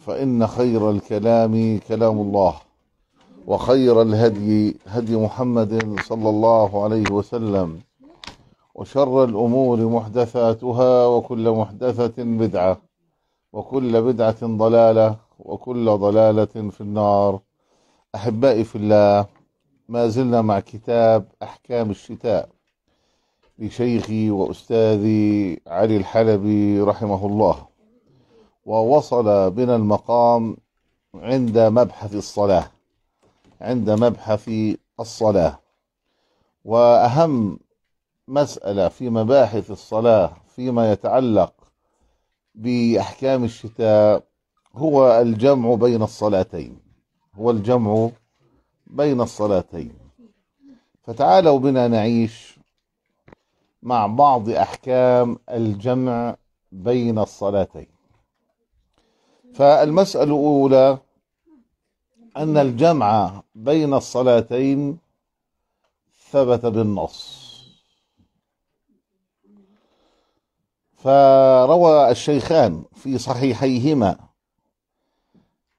فإن خير الكلام كلام الله وخير الهدي هدي محمد صلى الله عليه وسلم وشر الأمور محدثاتها وكل محدثة بدعة وكل بدعة ضلالة وكل ضلالة في النار أحبائي في الله ما زلنا مع كتاب أحكام الشتاء لشيخي وأستاذي علي الحلبي رحمه الله ووصل بنا المقام عند مبحث الصلاة عند مبحث الصلاة وأهم مسألة في مباحث الصلاة فيما يتعلق بأحكام الشتاء هو الجمع بين الصلاتين هو الجمع بين الصلاتين فتعالوا بنا نعيش مع بعض أحكام الجمع بين الصلاتين فالمسألة الأولى أن الجمع بين الصلاتين ثبت بالنص فروى الشيخان في صحيحيهما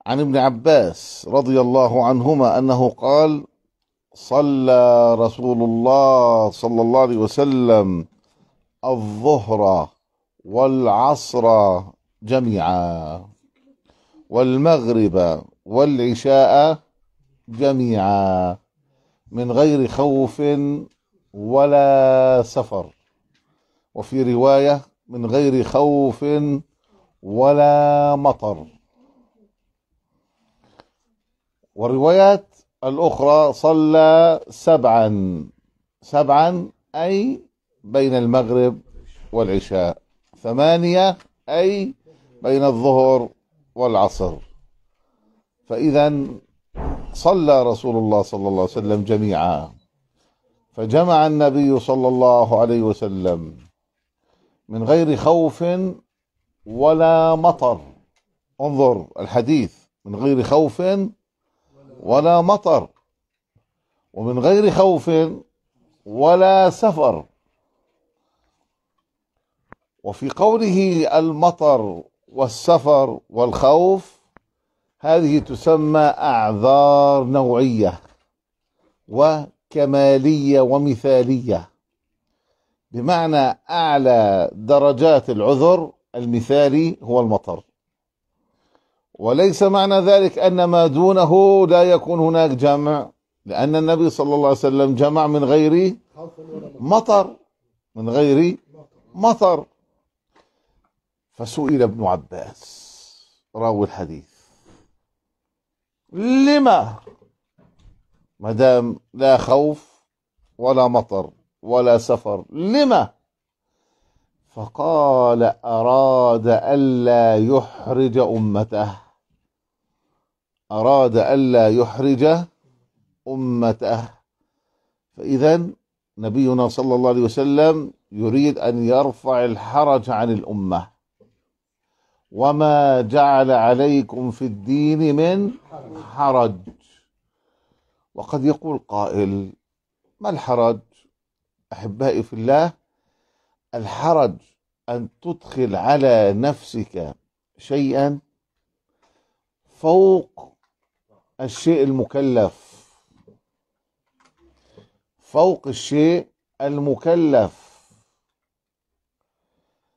عن ابن عباس رضي الله عنهما أنه قال صلى رسول الله صلى الله عليه وسلم الظهر والعصر جميعا والمغرب والعشاء جميعا من غير خوف ولا سفر وفي رواية من غير خوف ولا مطر والروايات الأخرى صلى سبعا سبعا أي بين المغرب والعشاء ثمانية أي بين الظهر والعصر فإذا صلى رسول الله صلى الله عليه وسلم جميعا فجمع النبي صلى الله عليه وسلم من غير خوف ولا مطر انظر الحديث من غير خوف ولا مطر ومن غير خوف ولا سفر وفي قوله المطر والسفر والخوف هذه تسمى أعذار نوعية وكمالية ومثالية بمعنى أعلى درجات العذر المثالي هو المطر وليس معنى ذلك أن ما دونه لا يكون هناك جمع لأن النبي صلى الله عليه وسلم جمع من غير مطر من غير مطر فسئل ابن عباس راوي الحديث لما ما دام لا خوف ولا مطر ولا سفر لما فقال أراد ألا يحرج أمته أراد ألا يحرج أمته فإذا نبينا صلى الله عليه وسلم يريد أن يرفع الحرج عن الأمة وما جعل عليكم في الدين من حرج وقد يقول قائل ما الحرج احبائي في الله الحرج ان تدخل على نفسك شيئا فوق الشيء المكلف فوق الشيء المكلف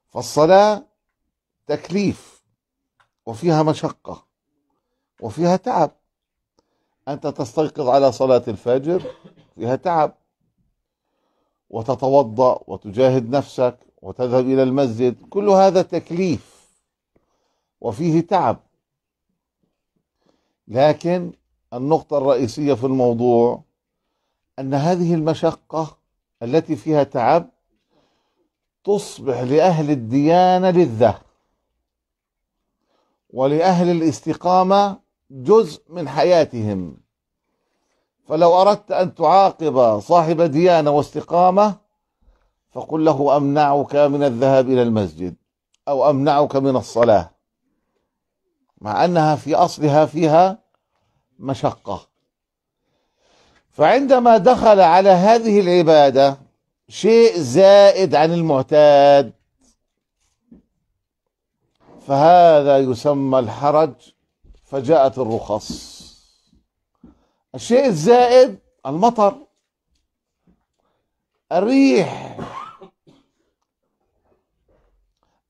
فالصلاه تكليف وفيها مشقة وفيها تعب أنت تستيقظ على صلاة الفجر فيها تعب وتتوضأ وتجاهد نفسك وتذهب إلى المسجد كل هذا تكليف وفيه تعب لكن النقطة الرئيسية في الموضوع أن هذه المشقة التي فيها تعب تصبح لأهل الديانة للذهب ولأهل الاستقامة جزء من حياتهم فلو أردت أن تعاقب صاحب ديانة واستقامة فقل له أمنعك من الذهاب إلى المسجد أو أمنعك من الصلاة مع أنها في أصلها فيها مشقة فعندما دخل على هذه العبادة شيء زائد عن المعتاد فهذا يسمى الحرج فجاءت الرخص الشيء الزائد المطر الريح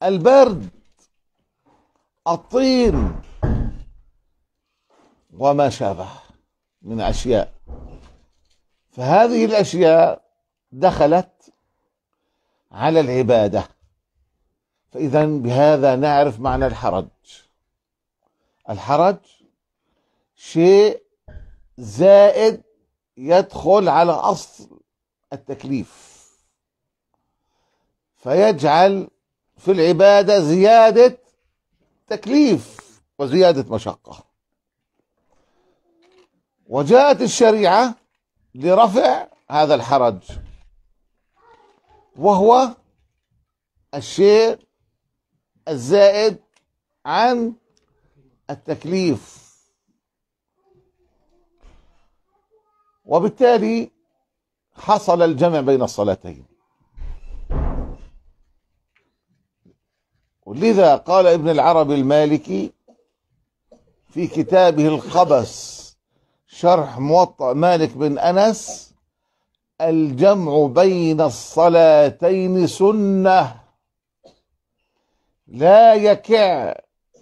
البرد الطين وما شابه من اشياء فهذه الاشياء دخلت على العباده فإذا بهذا نعرف معنى الحرج الحرج شيء زائد يدخل على أصل التكليف فيجعل في العبادة زيادة تكليف وزيادة مشقة وجاءت الشريعة لرفع هذا الحرج وهو الشيء الزائد عن التكليف وبالتالي حصل الجمع بين الصلاتين ولذا قال ابن العربي المالكي في كتابه القبس شرح موطأ مالك بن أنس الجمع بين الصلاتين سنة لا يكع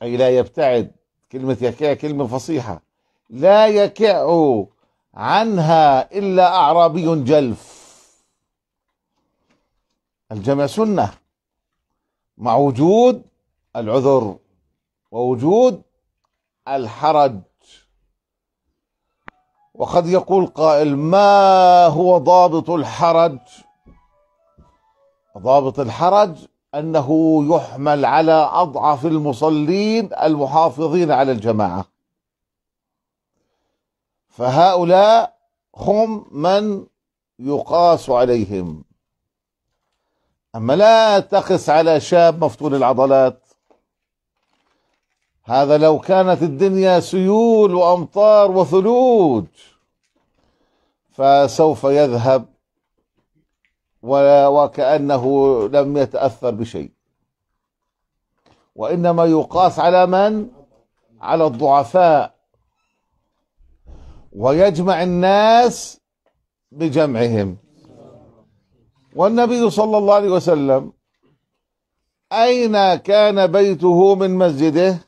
أي لا يبتعد كلمة يكع كلمة فصيحة لا يكع عنها إلا أعرابي جلف الجمع سنة مع وجود العذر ووجود الحرج وقد يقول قائل ما هو ضابط الحرج ضابط الحرج أنه يحمل على أضعف المصلين المحافظين على الجماعة فهؤلاء هم من يقاس عليهم أما لا تقس على شاب مفتول العضلات هذا لو كانت الدنيا سيول وأمطار وثلوج فسوف يذهب وكأنه لم يتأثر بشيء وإنما يقاس على من؟ على الضعفاء ويجمع الناس بجمعهم والنبي صلى الله عليه وسلم أين كان بيته من مسجده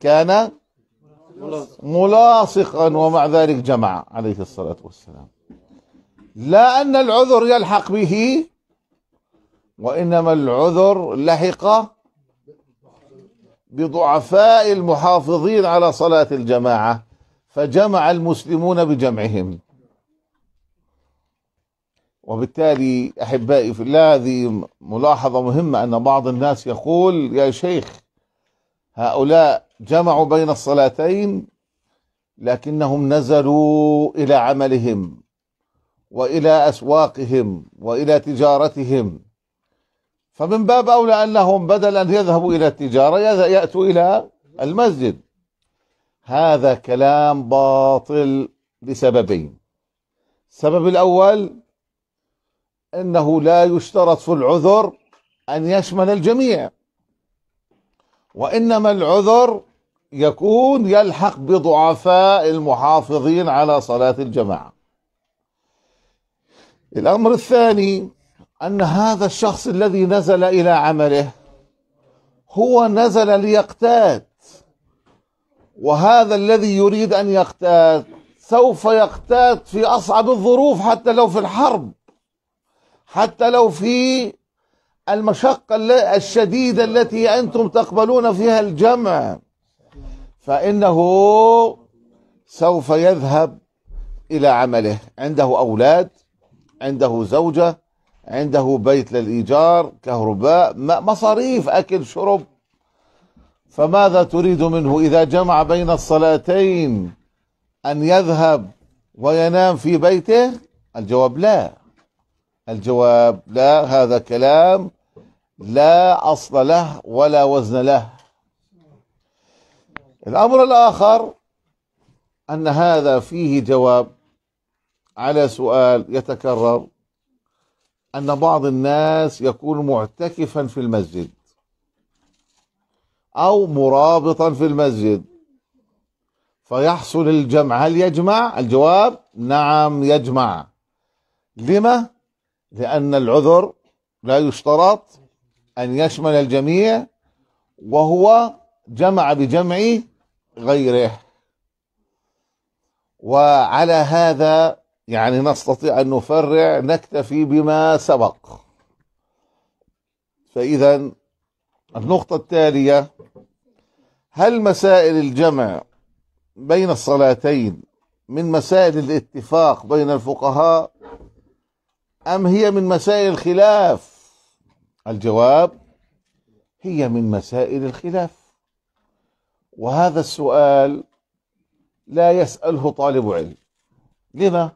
كان ملاصقا ومع ذلك جمع عليه الصلاة والسلام لا أن العذر يلحق به وإنما العذر لحق بضعفاء المحافظين على صلاة الجماعة فجمع المسلمون بجمعهم وبالتالي أحبائي في الله هذه ملاحظة مهمة أن بعض الناس يقول يا شيخ هؤلاء جمعوا بين الصلاتين لكنهم نزلوا إلى عملهم والى اسواقهم والى تجارتهم فمن باب اولى انهم بدل ان يذهبوا الى التجاره ياتوا الى المسجد هذا كلام باطل لسببين السبب الاول انه لا يشترط في العذر ان يشمل الجميع وانما العذر يكون يلحق بضعفاء المحافظين على صلاه الجماعه الأمر الثاني أن هذا الشخص الذي نزل إلى عمله هو نزل ليقتات وهذا الذي يريد أن يقتات سوف يقتات في أصعب الظروف حتى لو في الحرب حتى لو في المشقة الشديدة التي أنتم تقبلون فيها الجمع فإنه سوف يذهب إلى عمله عنده أولاد عنده زوجة عنده بيت للإيجار كهرباء مصاريف أكل شرب فماذا تريد منه إذا جمع بين الصلاتين أن يذهب وينام في بيته الجواب لا الجواب لا هذا كلام لا أصل له ولا وزن له الأمر الآخر أن هذا فيه جواب على سؤال يتكرر أن بعض الناس يكون معتكفا في المسجد أو مرابطا في المسجد فيحصل الجمع هل يجمع؟ الجواب نعم يجمع لما؟ لأن العذر لا يشترط أن يشمل الجميع وهو جمع بجمع غيره وعلى هذا يعني نستطيع أن نفرع نكتفي بما سبق فإذا النقطة التالية هل مسائل الجمع بين الصلاتين من مسائل الاتفاق بين الفقهاء أم هي من مسائل الخلاف الجواب هي من مسائل الخلاف وهذا السؤال لا يسأله طالب علم لما؟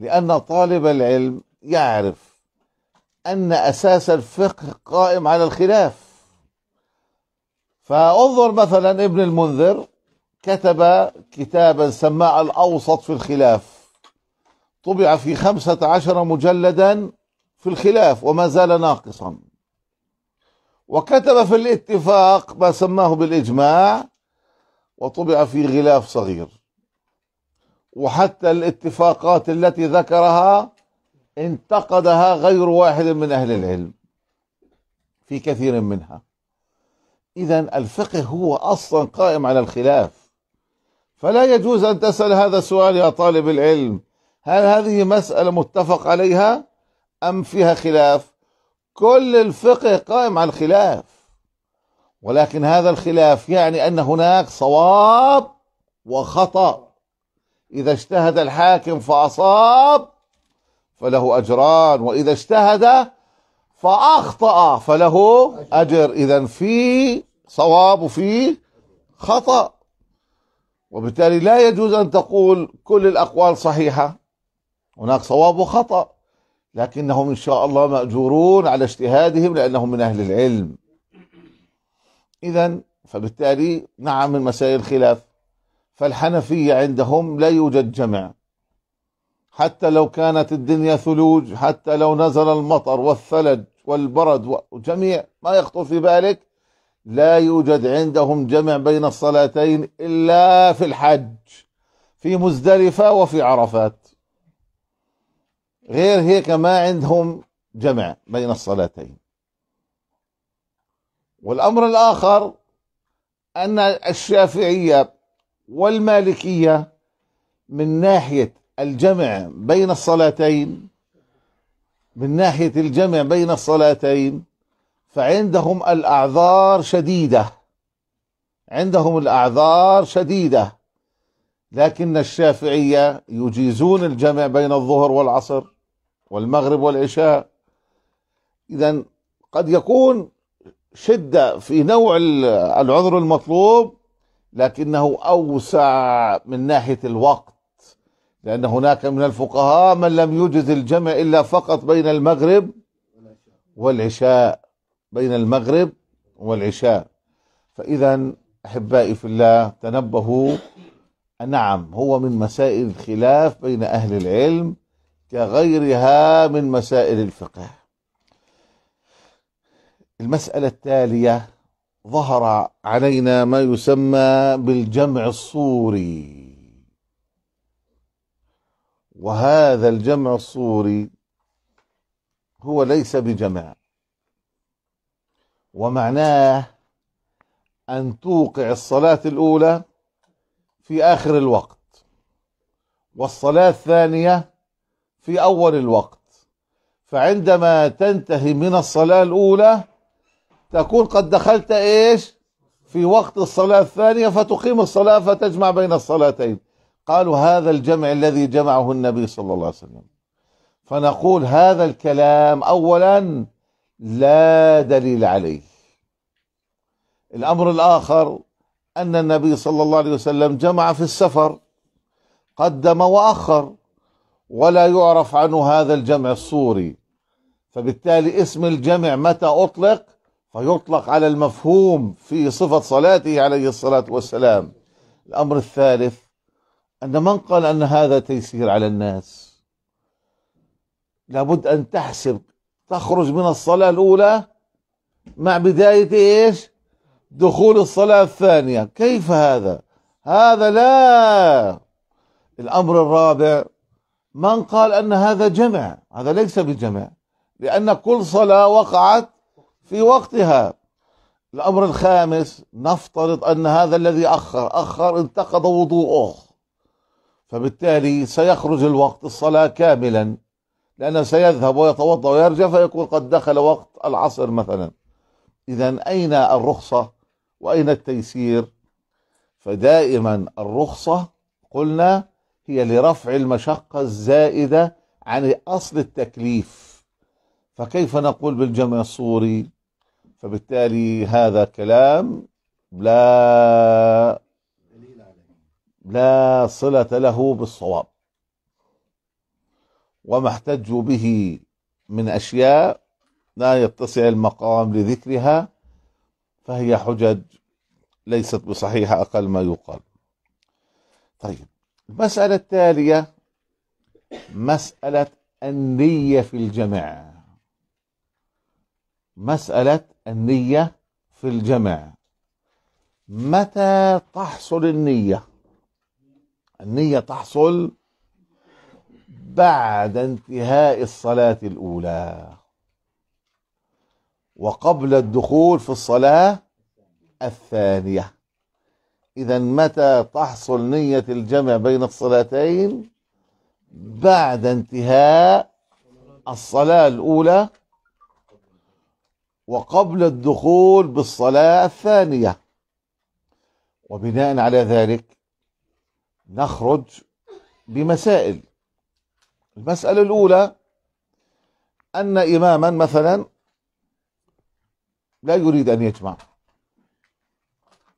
لأن طالب العلم يعرف أن أساس الفقه قائم على الخلاف فانظر مثلا ابن المنذر كتب كتابا سماه الأوسط في الخلاف طبع في خمسة عشر مجلدا في الخلاف وما زال ناقصا وكتب في الاتفاق ما سماه بالإجماع وطبع في غلاف صغير وحتى الاتفاقات التي ذكرها انتقدها غير واحد من أهل العلم في كثير منها إذا الفقه هو أصلا قائم على الخلاف فلا يجوز أن تسأل هذا السؤال يا طالب العلم هل هذه مسألة متفق عليها أم فيها خلاف كل الفقه قائم على الخلاف ولكن هذا الخلاف يعني أن هناك صواب وخطأ إذا اجتهد الحاكم فأصاب فله أجران وإذا اجتهد فأخطأ فله أجر إذا في صواب وفي خطأ وبالتالي لا يجوز أن تقول كل الأقوال صحيحة هناك صواب وخطأ لكنهم إن شاء الله مأجورون على اجتهادهم لأنهم من أهل العلم إذا فبالتالي نعم من مسائل الخلاف فالحنفية عندهم لا يوجد جمع حتى لو كانت الدنيا ثلوج حتى لو نزل المطر والثلج والبرد وجميع ما يخطر في بالك لا يوجد عندهم جمع بين الصلاتين إلا في الحج في مزدلفة وفي عرفات غير هيك ما عندهم جمع بين الصلاتين والأمر الآخر أن الشافعية والمالكية من ناحية الجمع بين الصلاتين من ناحية الجمع بين الصلاتين فعندهم الأعذار شديدة عندهم الأعذار شديدة لكن الشافعية يجيزون الجمع بين الظهر والعصر والمغرب والعشاء إذا قد يكون شدة في نوع العذر المطلوب لكنه أوسع من ناحية الوقت لأن هناك من الفقهاء من لم يجز الجمع إلا فقط بين المغرب والعشاء بين المغرب والعشاء فإذا أحبائي في الله تنبهوا نعم هو من مسائل الخلاف بين أهل العلم كغيرها من مسائل الفقه المسألة التالية ظهر علينا ما يسمى بالجمع الصوري وهذا الجمع الصوري هو ليس بجمع ومعناه ان توقع الصلاه الاولى في اخر الوقت والصلاه الثانيه في اول الوقت فعندما تنتهي من الصلاه الاولى تكون قد دخلت إيش في وقت الصلاة الثانية فتقيم الصلاة فتجمع بين الصلاتين قالوا هذا الجمع الذي جمعه النبي صلى الله عليه وسلم فنقول هذا الكلام أولا لا دليل عليه الأمر الآخر أن النبي صلى الله عليه وسلم جمع في السفر قدم وأخر ولا يعرف عنه هذا الجمع الصوري فبالتالي اسم الجمع متى أطلق فيطلق على المفهوم في صفة صلاته عليه الصلاة والسلام الأمر الثالث أن من قال أن هذا تيسير على الناس لابد أن تحسب تخرج من الصلاة الأولى مع بداية إيش دخول الصلاة الثانية كيف هذا هذا لا الأمر الرابع من قال أن هذا جمع هذا ليس بجمع لأن كل صلاة وقعت في وقتها الأمر الخامس نفترض أن هذا الذي أخر أخر انتقض وضوءه فبالتالي سيخرج الوقت الصلاة كاملا لأنه سيذهب ويتوضأ ويرجع فيكون قد دخل وقت العصر مثلا إذا أين الرخصة وأين التيسير فدائما الرخصة قلنا هي لرفع المشقة الزائدة عن أصل التكليف فكيف نقول بالجمع الصوري فبالتالي هذا كلام لا لا صلة له بالصواب وما احتجوا به من أشياء لا يتسع المقام لذكرها فهي حجج ليست بصحيحة أقل ما يقال طيب المسألة التالية مسألة النية في الجمع مسألة النية في الجمع متى تحصل النية النية تحصل بعد انتهاء الصلاة الأولى وقبل الدخول في الصلاة الثانية إذا متى تحصل نية الجمع بين الصلاتين بعد انتهاء الصلاة الأولى وقبل الدخول بالصلاة الثانية وبناء على ذلك نخرج بمسائل المسألة الأولى أن إماما مثلا لا يريد أن يجمع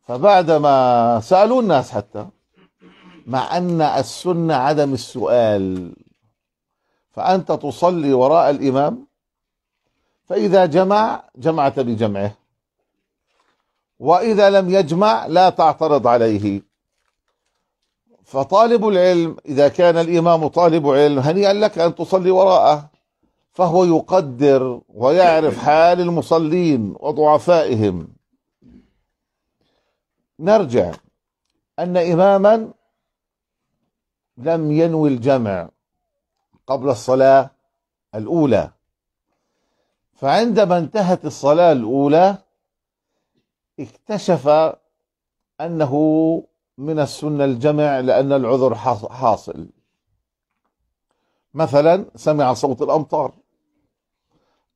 فبعدما سألوا الناس حتى مع أن السنة عدم السؤال فأنت تصلي وراء الإمام فإذا جمع جمعت بجمعه وإذا لم يجمع لا تعترض عليه فطالب العلم إذا كان الإمام طالب علم هنيئا لك أن تصلي وراءه فهو يقدر ويعرف حال المصلين وضعفائهم نرجع أن إماما لم ينوي الجمع قبل الصلاة الأولى فعندما انتهت الصلاة الأولى اكتشف أنه من السنة الجمع لأن العذر حاصل مثلا سمع صوت الأمطار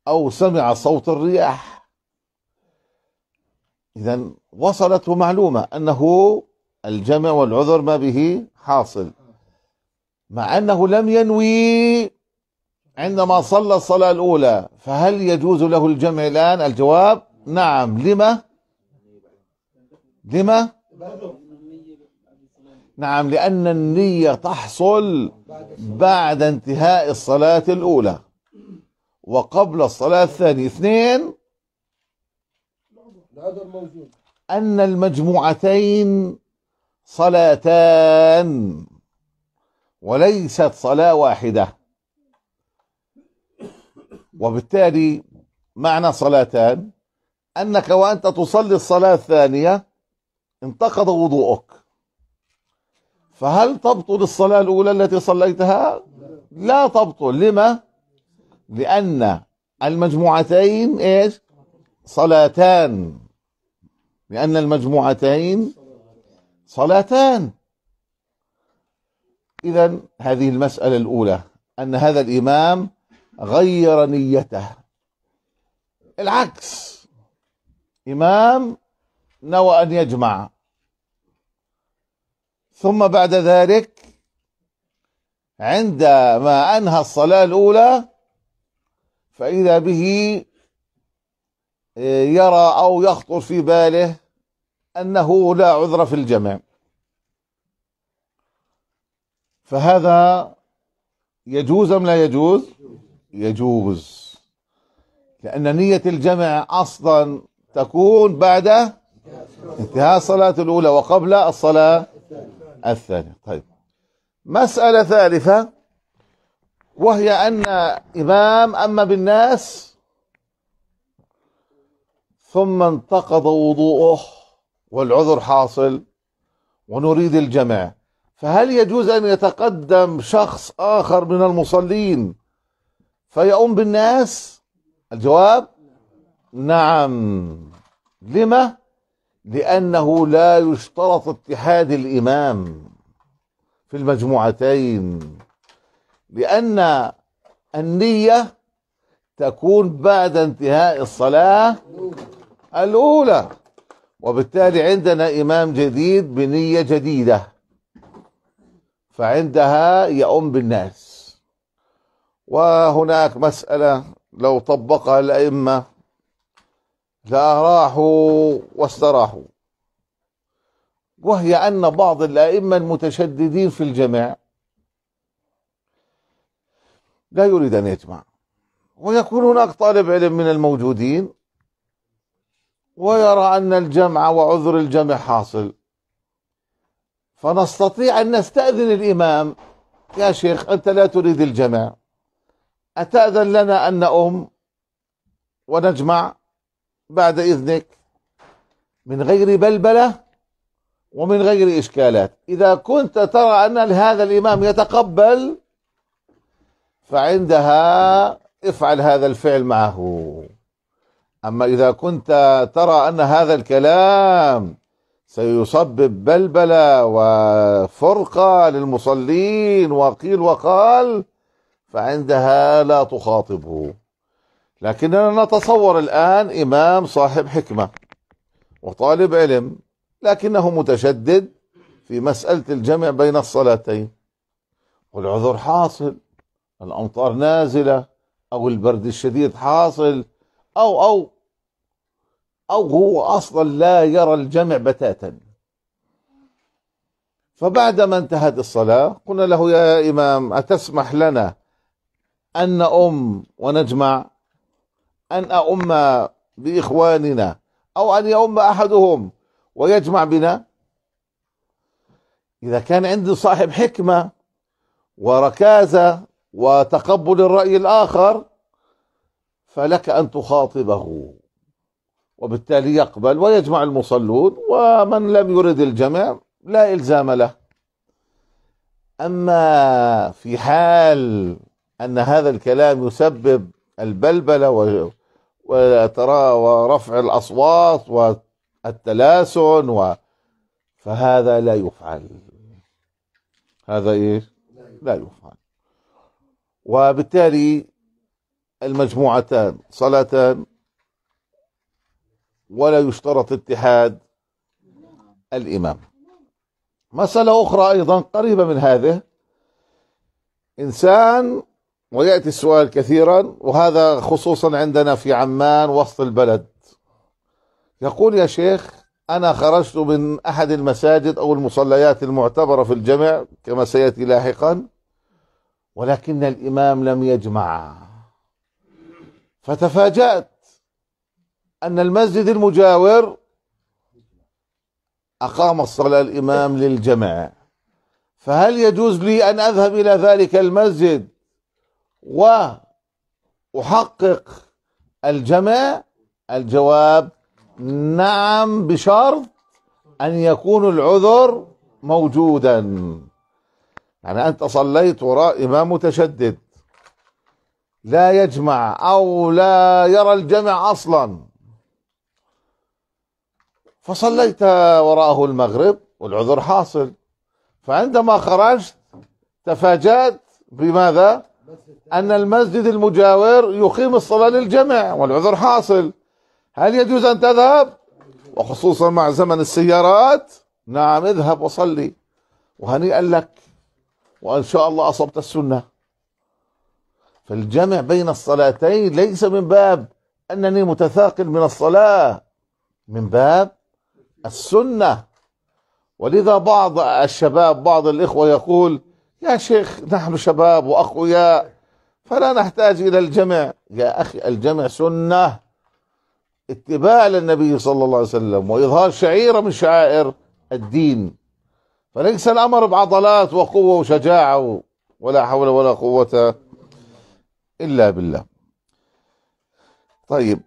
أو سمع صوت الرياح إذا وصلته معلومة أنه الجمع والعذر ما به حاصل مع أنه لم ينوي عندما صلى الصلاة الأولى فهل يجوز له الجمع الآن الجواب نعم لما لما نعم لأن النية تحصل بعد انتهاء الصلاة الأولى وقبل الصلاة الثانية اثنين أن المجموعتين صلاتان وليست صلاة واحدة وبالتالي معنى صلاتان أنك وأنت تصلي الصلاة الثانية انتقض وضوءك فهل تبطل الصلاة الأولى التي صليتها؟ لا تبطل لما؟ لأن المجموعتين إيش؟ صلاتان لأن المجموعتين صلاتان إذا هذه المسألة الأولى أن هذا الإمام غير نيته العكس إمام نوى أن يجمع ثم بعد ذلك عندما أنهى الصلاة الأولى فإذا به آه، يرى أو يخطر في باله أنه لا عذر في الجمع فهذا يجوز أم لا يجوز يجوز لأن نية الجمع أصلا تكون بعد انتهاء الصلاة الأولى وقبل الصلاة الثانية طيب مسألة ثالثة وهي أن إمام أما بالناس ثم انتقض وضوءه والعذر حاصل ونريد الجمع فهل يجوز أن يتقدم شخص آخر من المصلين فيؤم بالناس الجواب نعم لما لأنه لا يشترط اتحاد الإمام في المجموعتين لأن النية تكون بعد انتهاء الصلاة الأولى وبالتالي عندنا إمام جديد بنية جديدة فعندها يؤم بالناس وهناك مسألة لو طبقها الأئمة لأراحوا واستراحوا وهي أن بعض الأئمة المتشددين في الجمع لا يريد أن يجمع ويكون هناك طالب علم من الموجودين ويرى أن الجمع وعذر الجمع حاصل فنستطيع أن نستأذن الإمام يا شيخ أنت لا تريد الجمع أتأذن لنا أن نؤم ونجمع بعد إذنك من غير بلبلة ومن غير إشكالات إذا كنت ترى أن هذا الإمام يتقبل فعندها افعل هذا الفعل معه أما إذا كنت ترى أن هذا الكلام سيسبب بلبلة وفرقة للمصلين وقيل وقال فعندها لا تخاطبه لكننا نتصور الآن إمام صاحب حكمة وطالب علم لكنه متشدد في مسألة الجمع بين الصلاتين والعذر حاصل الأمطار نازلة أو البرد الشديد حاصل أو أو أو هو أصلا لا يرى الجمع بتاتا فبعدما انتهت الصلاة قلنا له يا إمام أتسمح لنا أن أم ونجمع أن أؤم بإخواننا أو أن يؤم أحدهم ويجمع بنا إذا كان عندي صاحب حكمة وركازة وتقبل الرأي الآخر فلك أن تخاطبه وبالتالي يقبل ويجمع المصلون ومن لم يرد الجمع لا إلزام له أما في حال أن هذا الكلام يسبب البلبلة وترى ورفع الأصوات والتلاسن و فهذا لا يفعل هذا إيه؟ لا يفعل وبالتالي المجموعتان صلاتان ولا يشترط اتحاد الإمام مسألة أخرى أيضا قريبة من هذه إنسان ويأتي السؤال كثيرا وهذا خصوصا عندنا في عمان وسط البلد يقول يا شيخ أنا خرجت من أحد المساجد أو المصليات المعتبرة في الجمع كما سيأتي لاحقا ولكن الإمام لم يجمع فتفاجأت أن المسجد المجاور أقام الصلاة الإمام للجمع فهل يجوز لي أن أذهب إلى ذلك المسجد وأحقق الجماع الجواب نعم بشرط أن يكون العذر موجودا يعني أنت صليت وراء إمام متشدد لا يجمع أو لا يرى الجمع أصلا فصليت وراءه المغرب والعذر حاصل فعندما خرجت تفاجأت بماذا؟ أن المسجد المجاور يقيم الصلاة للجمع والعذر حاصل هل يجوز أن تذهب وخصوصا مع زمن السيارات نعم اذهب وصلي وهنيئا لك وإن شاء الله أصبت السنة فالجمع بين الصلاتين ليس من باب أنني متثاقل من الصلاة من باب السنة ولذا بعض الشباب بعض الإخوة يقول يا شيخ نحن شباب وأقوياء فلا نحتاج إلى الجمع يا أخي الجمع سنة اتباع للنبي صلى الله عليه وسلم وإظهار شعيرة من شعائر الدين فليس الأمر بعضلات وقوة وشجاعة ولا حول ولا قوة إلا بالله طيب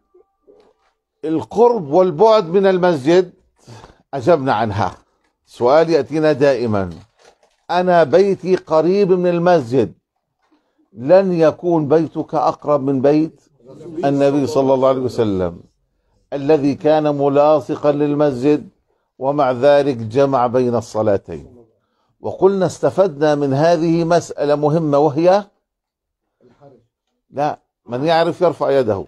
القرب والبعد من المسجد أجبنا عنها سؤال يأتينا دائما أنا بيتي قريب من المسجد لن يكون بيتك أقرب من بيت النبي صلى الله عليه وسلم الذي كان ملاصقا للمسجد ومع ذلك جمع بين الصلاتين وقلنا استفدنا من هذه مسألة مهمة وهي لا من يعرف يرفع يده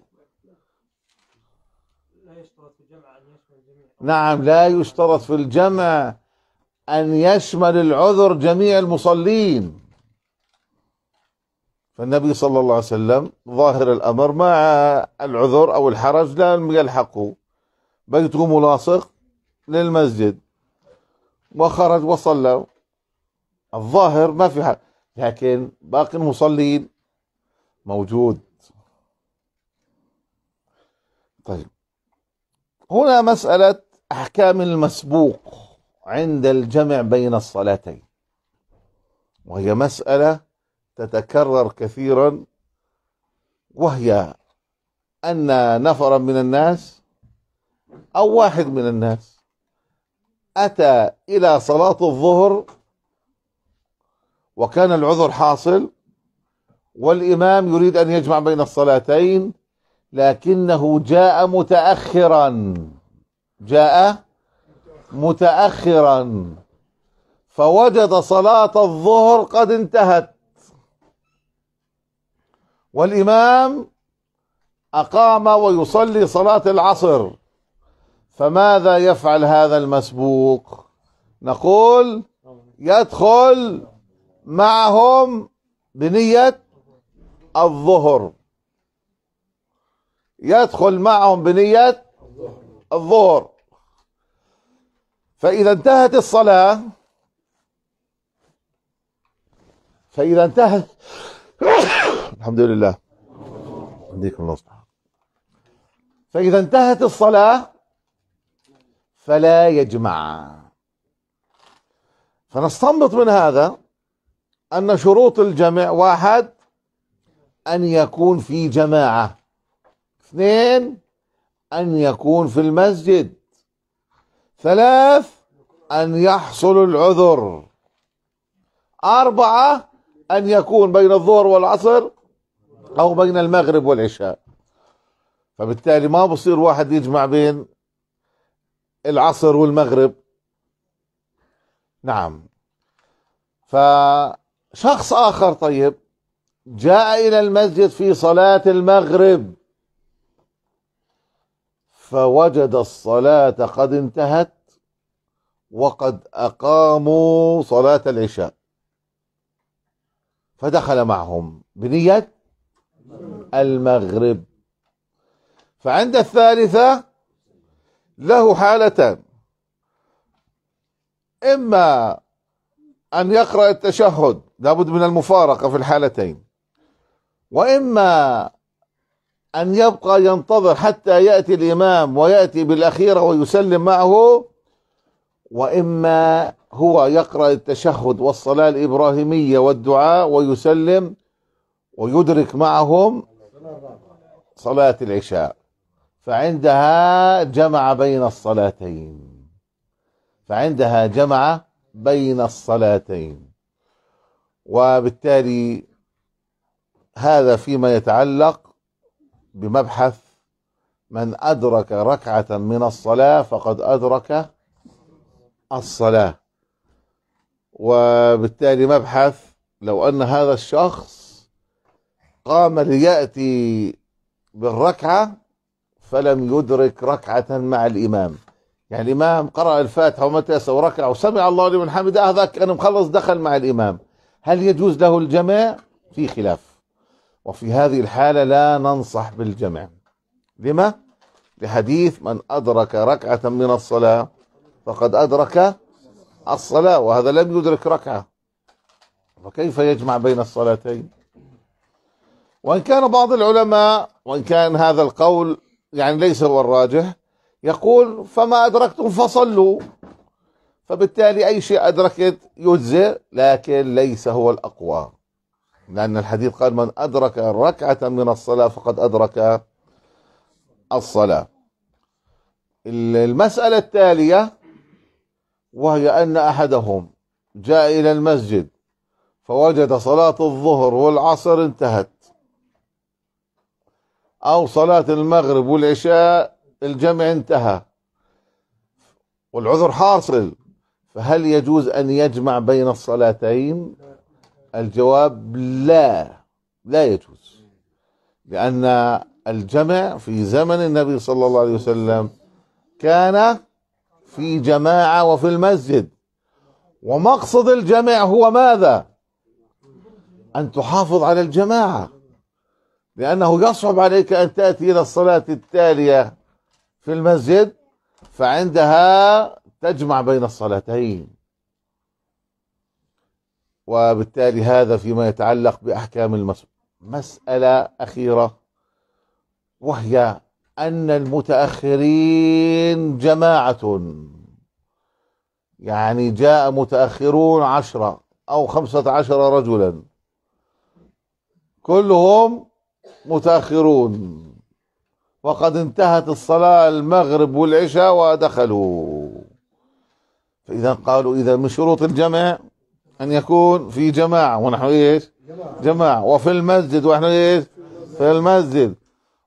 نعم لا يشترط في الجمع أن يشمل العذر جميع المصلين فالنبي صلى الله عليه وسلم ظاهر الأمر مع العذر أو الحرج لا يلحقه بيته ملاصق للمسجد وخرج وصلى الظاهر ما في حد لكن باقي المصلين موجود طيب هنا مسألة أحكام المسبوق عند الجمع بين الصلاتين وهي مسألة تتكرر كثيرا وهي أن نفرا من الناس أو واحد من الناس أتى إلى صلاة الظهر وكان العذر حاصل والإمام يريد أن يجمع بين الصلاتين لكنه جاء متأخرا جاء متأخرا فوجد صلاة الظهر قد انتهت والإمام أقام ويصلي صلاة العصر فماذا يفعل هذا المسبوق نقول يدخل معهم بنية الظهر يدخل معهم بنية الظهر فإذا انتهت الصلاة فإذا انتهت الحمد لله يهديكم الله فإذا انتهت الصلاة فلا يجمع فنستنبط من هذا أن شروط الجمع واحد أن يكون في جماعة اثنين أن يكون في المسجد ثلاث أن يحصل العذر أربعة أن يكون بين الظهر والعصر أو بين المغرب والعشاء فبالتالي ما بصير واحد يجمع بين العصر والمغرب نعم فشخص آخر طيب جاء إلى المسجد في صلاة المغرب فوجد الصلاة قد انتهت وقد أقاموا صلاة العشاء فدخل معهم بنية المغرب فعند الثالثة له حالتان إما أن يقرأ التشهد لابد من المفارقة في الحالتين وإما أن يبقى ينتظر حتى يأتي الإمام ويأتي بالأخيرة ويسلم معه وإما هو يقرأ التشهد والصلاة الإبراهيمية والدعاء ويسلم ويدرك معهم صلاة العشاء فعندها جمع بين الصلاتين فعندها جمع بين الصلاتين وبالتالي هذا فيما يتعلق بمبحث من أدرك ركعة من الصلاة فقد أدرك الصلاة وبالتالي مبحث لو أن هذا الشخص قام ليأتي بالركعة فلم يدرك ركعة مع الإمام يعني الإمام قرأ الفاتحة ومتى وركع وسمع الله لمن حمده هذاك أنا مخلص دخل مع الإمام هل يجوز له الجماع في خلاف وفي هذه الحالة لا ننصح بالجمع لما؟ لحديث من أدرك ركعة من الصلاة فقد أدرك الصلاة وهذا لم يدرك ركعة فكيف يجمع بين الصلاتين وإن كان بعض العلماء وإن كان هذا القول يعني ليس هو الراجح يقول فما أدركتم فصلوا فبالتالي أي شيء أدركت يجزئ لكن ليس هو الأقوى لأن الحديث قال من أدرك ركعة من الصلاة فقد أدرك الصلاة المسألة التالية وهي أن أحدهم جاء إلى المسجد فوجد صلاة الظهر والعصر انتهت أو صلاة المغرب والعشاء الجمع انتهى والعذر حاصل فهل يجوز أن يجمع بين الصلاتين الجواب لا لا يجوز لأن الجمع في زمن النبي صلى الله عليه وسلم كان في جماعة وفي المسجد ومقصد الجمع هو ماذا أن تحافظ على الجماعة لأنه يصعب عليك أن تأتي إلى الصلاة التالية في المسجد فعندها تجمع بين الصلاتين وبالتالي هذا فيما يتعلق بأحكام المسجد مسألة أخيرة وهي أن المتأخرين جماعة يعني جاء متأخرون عشرة أو خمسة عشر رجلا كلهم متأخرون وقد انتهت الصلاة المغرب والعشاء ودخلوا فإذا قالوا إذا من شروط الجمع أن يكون في جماعة ونحن إيش جماعة وفي المسجد ونحن إيش في المسجد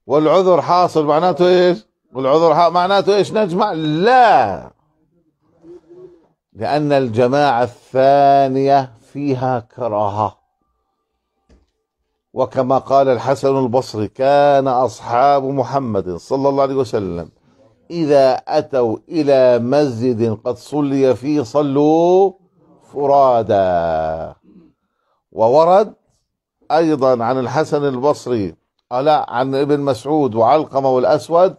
والعذر حاصل معناته إيش والعذر حاصل معناته إيش نجمع لا لأن الجماعة الثانية فيها كراهة وكما قال الحسن البصري كان أصحاب محمد صلى الله عليه وسلم إذا أتوا إلى مسجد قد صلي فيه صلوا فرادا وورد أيضا عن الحسن البصري ألا عن ابن مسعود وعلقمة والأسود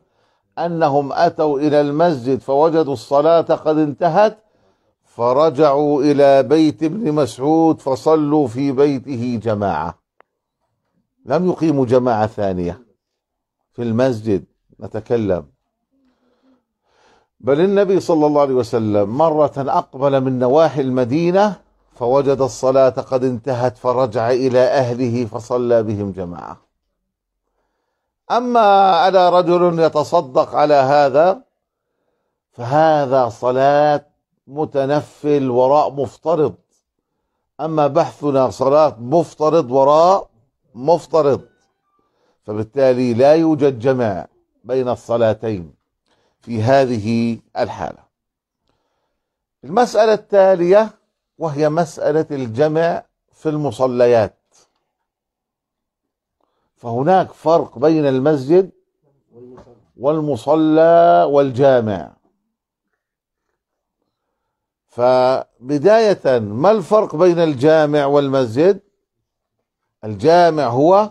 أنهم أتوا إلى المسجد فوجدوا الصلاة قد انتهت فرجعوا إلى بيت ابن مسعود فصلوا في بيته جماعة لم يقيموا جماعة ثانية في المسجد نتكلم بل النبي صلى الله عليه وسلم مرة أقبل من نواحي المدينة فوجد الصلاة قد انتهت فرجع إلى أهله فصلى بهم جماعة أما أنا رجل يتصدق على هذا فهذا صلاة متنفل وراء مفترض أما بحثنا صلاة مفترض وراء مفترض فبالتالي لا يوجد جمع بين الصلاتين في هذه الحالة المسألة التالية وهي مسألة الجمع في المصليات فهناك فرق بين المسجد والمصلى والجامع فبداية ما الفرق بين الجامع والمسجد الجامع هو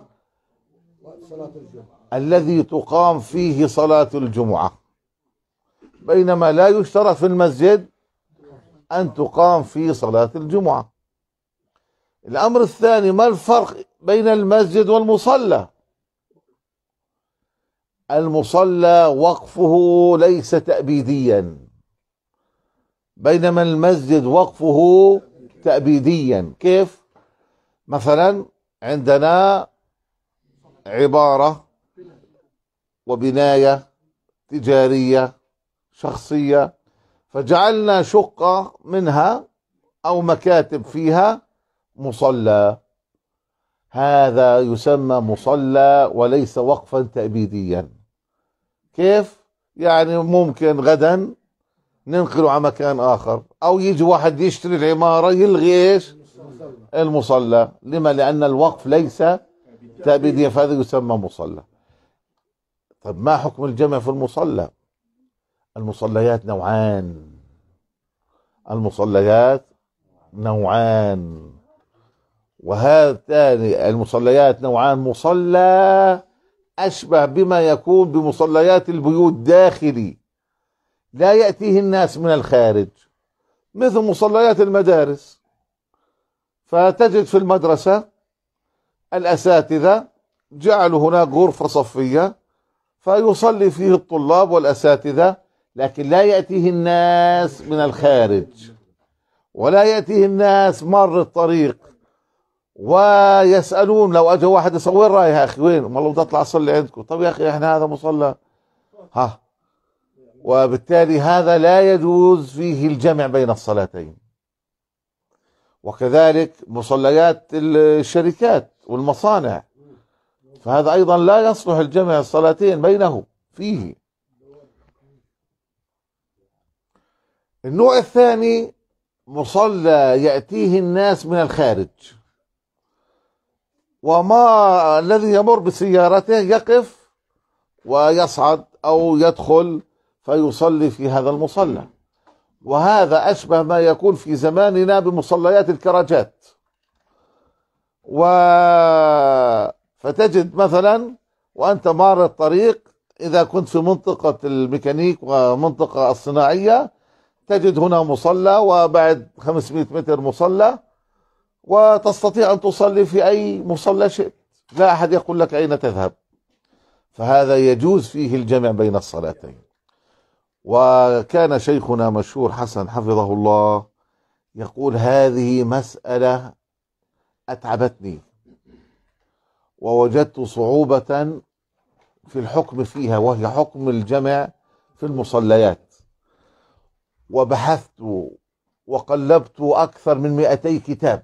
الذي تقام فيه صلاة الجمعة بينما لا يشترط في المسجد أن تقام في صلاة الجمعة الأمر الثاني ما الفرق بين المسجد والمصلى المصلى وقفه ليس تأبيديا بينما المسجد وقفه تأبيديا كيف مثلا عندنا عبارة وبناية تجارية شخصية فجعلنا شقة منها أو مكاتب فيها مصلى هذا يسمى مصلى وليس وقفا تأبيديا كيف؟ يعني ممكن غدا ننقله على مكان آخر أو يجي واحد يشتري العمارة يلغي إيش؟ المصلى لما؟ لأن الوقف ليس تأبيديا فهذا يسمى مصلى طب ما حكم الجمع في المصلى؟ المصليات نوعان المصليات نوعان وهاتان المصليات نوعان مصلى أشبه بما يكون بمصليات البيوت داخلي لا يأتيه الناس من الخارج مثل مصليات المدارس فتجد في المدرسة الأساتذة جعلوا هناك غرفة صفية فيصلي فيه الطلاب والأساتذة لكن لا يأتيه الناس من الخارج ولا يأتيه الناس مر الطريق ويسألون لو أجى واحد يصور رأي يا أخي وين والله بدي أطلع أصلي عندكم طب يا أخي إحنا هذا مصلى ها وبالتالي هذا لا يجوز فيه الجمع بين الصلاتين وكذلك مصليات الشركات والمصانع فهذا أيضا لا يصلح الجمع الصلاتين بينه فيه النوع الثاني مصلى يأتيه الناس من الخارج وما الذي يمر بسيارته يقف ويصعد أو يدخل فيصلي في هذا المصلى وهذا أشبه ما يكون في زماننا بمصليات الكراجات و فتجد مثلا وأنت مار الطريق إذا كنت في منطقة الميكانيك ومنطقة الصناعية تجد هنا مصلى وبعد 500 متر مصلى وتستطيع أن تصلي في أي مصلى شئت لا أحد يقول لك أين تذهب فهذا يجوز فيه الجمع بين الصلاتين وكان شيخنا مشهور حسن حفظه الله يقول هذه مسألة أتعبتني ووجدت صعوبة في الحكم فيها وهي حكم الجمع في المصليات وبحثت وقلبت أكثر من 200 كتاب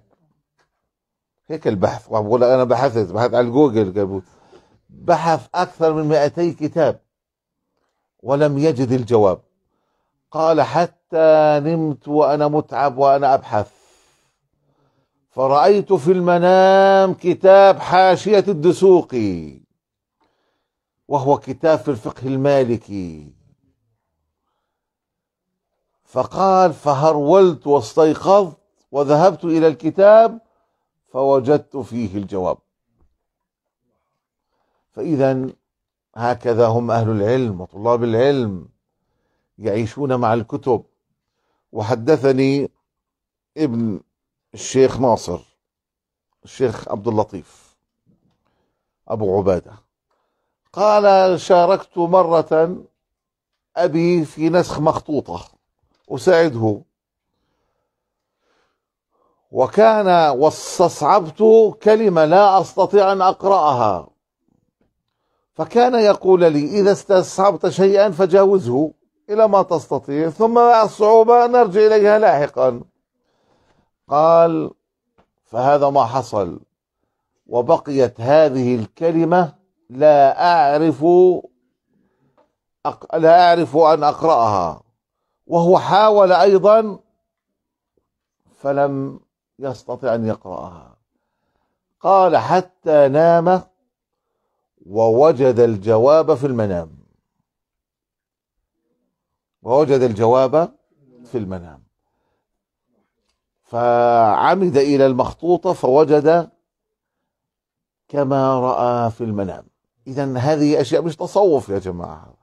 هيك البحث بقول أنا بحثت بحثت على جوجل بحث أكثر من 200 كتاب ولم يجد الجواب قال حتى نمت وأنا متعب وأنا أبحث فرأيت في المنام كتاب حاشية الدسوقي وهو كتاب في الفقه المالكي فقال فهرولت واستيقظت وذهبت إلى الكتاب فوجدت فيه الجواب فإذا هكذا هم أهل العلم وطلاب العلم يعيشون مع الكتب وحدثني ابن الشيخ ناصر الشيخ عبد اللطيف أبو عبادة قال شاركت مرة أبي في نسخ مخطوطة أساعده وكان واستصعبت كلمة لا أستطيع أن أقرأها فكان يقول لي إذا استصعبت شيئا فجاوزه إلى ما تستطيع ثم الصعوبة نرجع إليها لاحقا قال فهذا ما حصل وبقيت هذه الكلمة لا أعرف أق... لا أعرف أن أقرأها وهو حاول أيضا فلم يستطع أن يقرأها قال حتى نام ووجد الجواب في المنام ووجد الجواب في المنام فعمد إلى المخطوطة فوجد كما رأى في المنام إذا هذه أشياء مش تصوف يا جماعة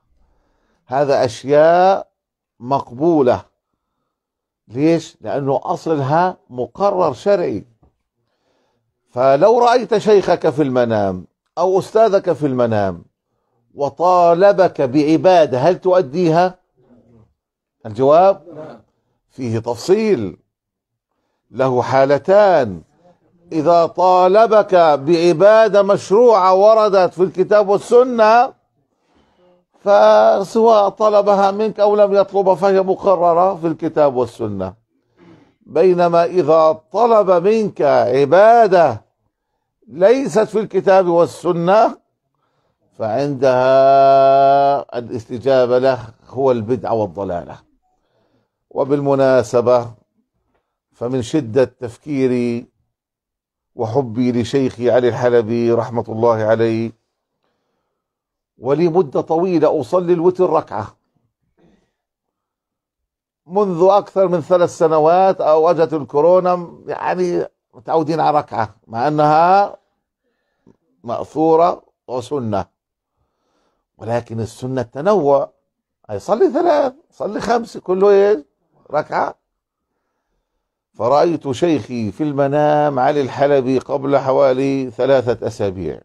هذا أشياء مقبولة ليش؟ لأنه أصلها مقرر شرعي فلو رأيت شيخك في المنام أو أستاذك في المنام وطالبك بعبادة هل تؤديها؟ الجواب فيه تفصيل له حالتان إذا طالبك بعبادة مشروعة وردت في الكتاب والسنة فسواء طلبها منك أو لم يطلبها فهي مقررة في الكتاب والسنة بينما إذا طلب منك عبادة ليست في الكتاب والسنة فعندها الاستجابة له هو البدعة والضلالة وبالمناسبة فمن شدة تفكيري وحبي لشيخي علي الحلبي رحمة الله عليه ولي مدة طويلة أصلي الوتر ركعة منذ أكثر من ثلاث سنوات أو أجت الكورونا يعني متعودين على ركعة مع أنها مأثورة وسنة ولكن السنة التنوع أي صلي ثلاث صلي خمس كله إيه ركعة فرأيت شيخي في المنام علي الحلبي قبل حوالي ثلاثة أسابيع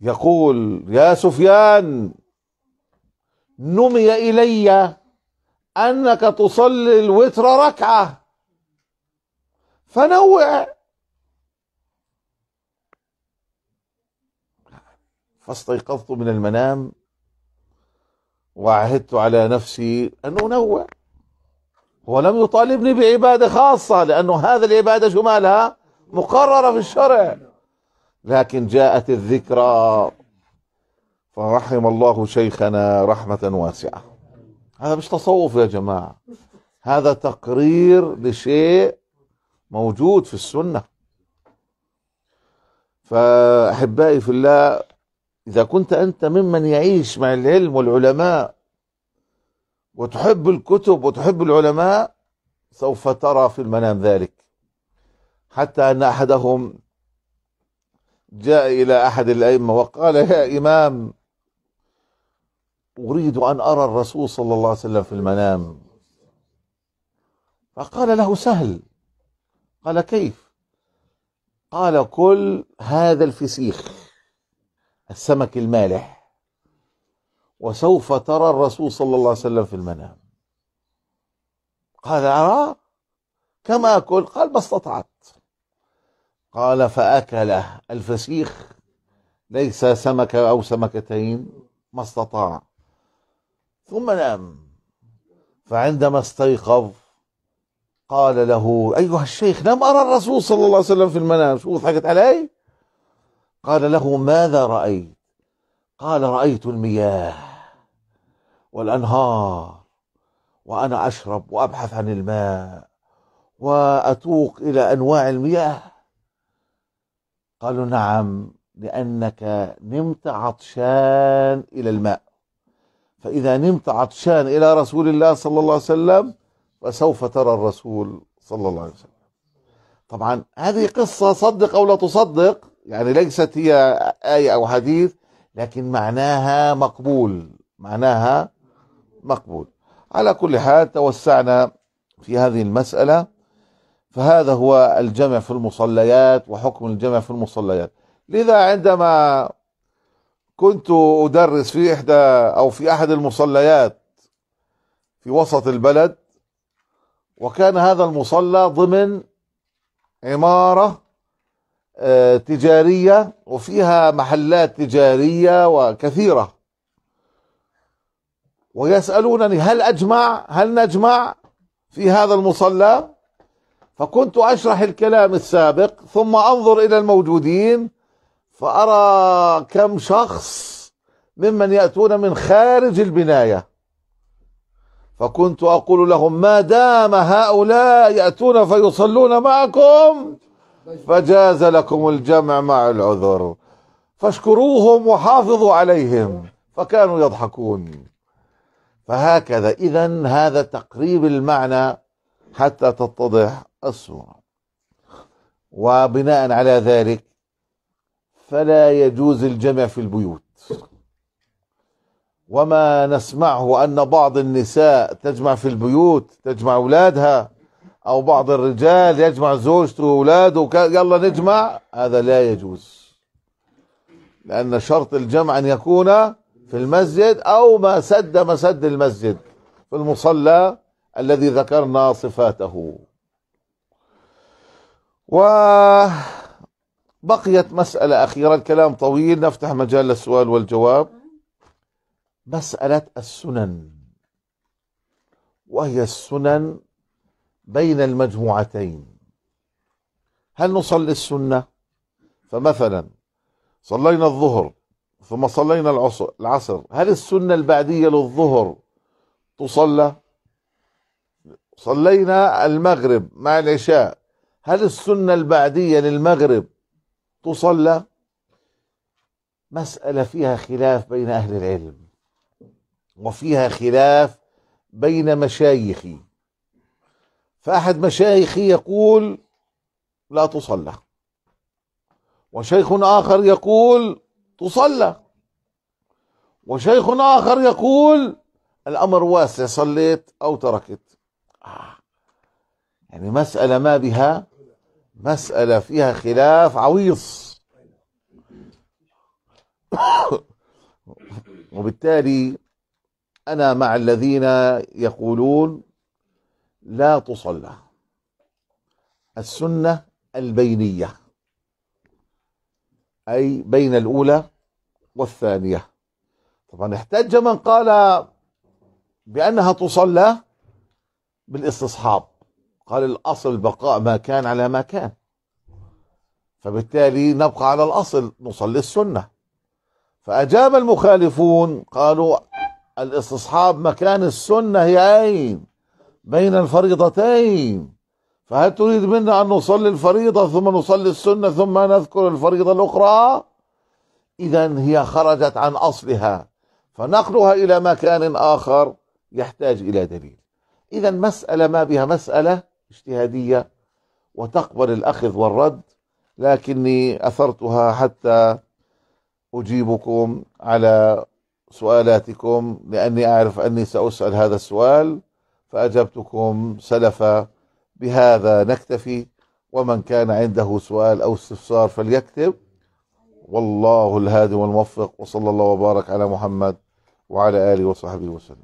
يقول يا سفيان نمي الي انك تصلي الوتر ركعه فنوع فاستيقظت من المنام وعهدت على نفسي ان انوع هو لم يطالبني بعباده خاصه لانه هذه العباده شو مالها مقرره في الشرع لكن جاءت الذكرى فرحم الله شيخنا رحمة واسعة هذا مش تصوف يا جماعة هذا تقرير لشيء موجود في السنة فأحبائي في الله إذا كنت أنت ممن يعيش مع العلم والعلماء وتحب الكتب وتحب العلماء سوف ترى في المنام ذلك حتى أن أحدهم جاء إلى أحد الأئمة وقال يا إمام أريد أن أرى الرسول صلى الله عليه وسلم في المنام فقال له سهل قال كيف قال كل هذا الفسيخ السمك المالح وسوف ترى الرسول صلى الله عليه وسلم في المنام قال أرى كما أكل قال ما استطعت قال فأكله الفسيخ ليس سمكة أو سمكتين ما استطاع ثم نام فعندما استيقظ قال له أيها الشيخ لم أرى الرسول صلى الله عليه وسلم في المنام شو ضحكت علي قال له ماذا رأيت قال رأيت المياه والأنهار وأنا أشرب وأبحث عن الماء وأتوق إلى أنواع المياه قالوا نعم لأنك نمت عطشان إلى الماء فإذا نمت عطشان إلى رسول الله صلى الله عليه وسلم فسوف ترى الرسول صلى الله عليه وسلم طبعا هذه قصة صدق أو لا تصدق يعني ليست هي آية أو حديث لكن معناها مقبول معناها مقبول على كل حال توسعنا في هذه المسألة فهذا هو الجمع في المصليات وحكم الجمع في المصليات لذا عندما كنت أدرس في إحدى أو في أحد المصليات في وسط البلد وكان هذا المصلى ضمن عمارة آه، تجارية وفيها محلات تجارية وكثيرة ويسألونني هل أجمع هل نجمع في هذا المصلى فكنت أشرح الكلام السابق ثم أنظر إلى الموجودين فأرى كم شخص ممن يأتون من خارج البناية فكنت أقول لهم ما دام هؤلاء يأتون فيصلون معكم فجاز لكم الجمع مع العذر فاشكروهم وحافظوا عليهم فكانوا يضحكون فهكذا إذا هذا تقريب المعنى حتى تتضح الصورة وبناء على ذلك فلا يجوز الجمع في البيوت وما نسمعه أن بعض النساء تجمع في البيوت تجمع أولادها أو بعض الرجال يجمع زوجته وأولاده يلا نجمع هذا لا يجوز لأن شرط الجمع أن يكون في المسجد أو ما سد مسد المسجد في المصلى الذي ذكرنا صفاته وبقيت مسألة أخيرة الكلام طويل نفتح مجال للسؤال والجواب مسألة السنن وهي السنن بين المجموعتين هل نصلي السنة فمثلا صلينا الظهر ثم صلينا العصر العصر هل السنة البعدية للظهر تصلى صلينا المغرب مع العشاء هل السنة البعدية للمغرب تصلى مسألة فيها خلاف بين أهل العلم وفيها خلاف بين مشايخي فأحد مشايخي يقول لا تصلى وشيخ آخر يقول تصلى وشيخ آخر يقول الأمر واسع صليت أو تركت آه. يعني مسألة ما بها مسألة فيها خلاف عويص وبالتالي أنا مع الذين يقولون لا تصلى السنة البينية أي بين الأولى والثانية طبعا احتج من قال بأنها تصلى بالاستصحاب قال الأصل بقاء ما كان على ما كان فبالتالي نبقى على الأصل نصلي السنة فأجاب المخالفون قالوا الاستصحاب مكان السنة هي عين بين الفريضتين فهل تريد منا أن نصلي الفريضة ثم نصلي السنة ثم نذكر الفريضة الأخرى إذا هي خرجت عن أصلها فنقلها إلى مكان آخر يحتاج إلى دليل إذا مسألة ما بها مسألة اجتهادية وتقبل الأخذ والرد لكني أثرتها حتى أجيبكم على سؤالاتكم لأني أعرف أني سأسأل هذا السؤال فأجبتكم سلفا بهذا نكتفي ومن كان عنده سؤال أو استفسار فليكتب والله الهادي والموفق وصلى الله وبارك على محمد وعلى آله وصحبه وسلم